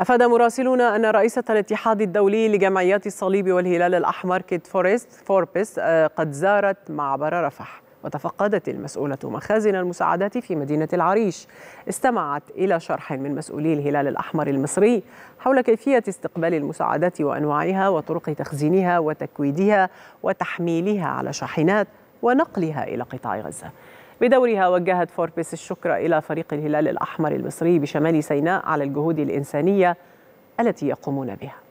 أفاد مراسلون أن رئيسة الاتحاد الدولي لجمعيات الصليب والهلال الأحمر كيت فورست فوربس آه، قد زارت معبر رفح وتفقدت المسؤولة مخازن المساعدات في مدينة العريش استمعت إلى شرح من مسؤولي الهلال الأحمر المصري حول كيفية استقبال المساعدات وأنواعها وطرق تخزينها وتكويدها وتحميلها على شاحنات ونقلها إلى قطاع غزة بدورها وجهت فوربس الشكر إلى فريق الهلال الأحمر المصري بشمال سيناء على الجهود الإنسانية التي يقومون بها